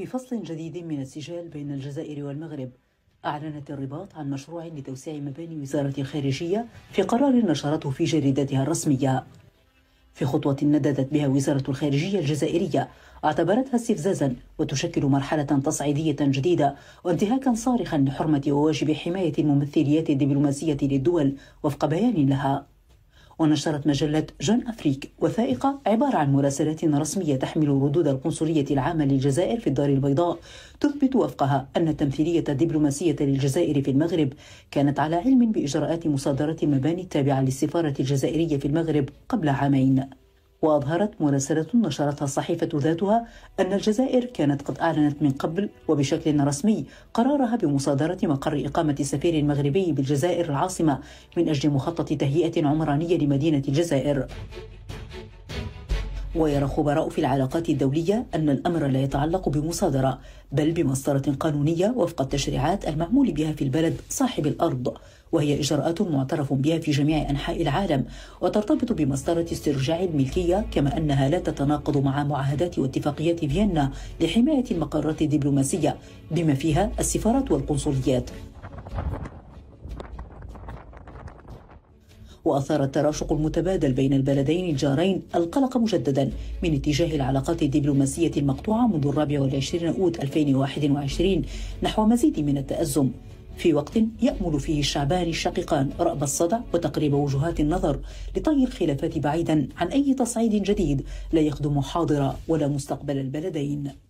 في فصل جديد من السجال بين الجزائر والمغرب أعلنت الرباط عن مشروع لتوسيع مباني وزارة الخارجية في قرار نشرته في جريدتها الرسمية في خطوة نددت بها وزارة الخارجية الجزائرية اعتبرتها استفزازا وتشكل مرحلة تصعيدية جديدة وانتهاكا صارخا لحرمة وواجب حماية الممثليات الدبلوماسية للدول وفق بيان لها ونشرت مجلة جون أفريك وثائقة عبارة عن مراسلات رسمية تحمل ردود القنصلية العامة للجزائر في الدار البيضاء تثبت وفقها أن التمثيلية الدبلوماسية للجزائر في المغرب كانت على علم بإجراءات مصادرة المباني التابعة للسفارة الجزائرية في المغرب قبل عامين وأظهرت مراسلة نشرتها الصحيفة ذاتها أن الجزائر كانت قد أعلنت من قبل وبشكل رسمي قرارها بمصادرة مقر إقامة السفير المغربي بالجزائر العاصمة من أجل مخطط تهيئة عمرانية لمدينة الجزائر. ويرى خبراء في العلاقات الدولية أن الأمر لا يتعلق بمصادرة بل بمسطرة قانونية وفق التشريعات المعمول بها في البلد صاحب الأرض وهي إجراءات معترف بها في جميع أنحاء العالم وترتبط بمسطرة استرجاع الملكية كما أنها لا تتناقض مع معاهدات واتفاقيات فيينا لحماية المقرات الدبلوماسية بما فيها السفارات والقنصليات وأثار التراشق المتبادل بين البلدين الجارين القلق مجددا من اتجاه العلاقات الدبلوماسية المقطوعة منذ الرابع والعشرين أوت 2021 نحو مزيد من التأزم في وقت يأمل فيه الشعبان الشقيقان رأب الصدع وتقريب وجهات النظر لطي الخلافات بعيدا عن أي تصعيد جديد لا يخدم حاضر ولا مستقبل البلدين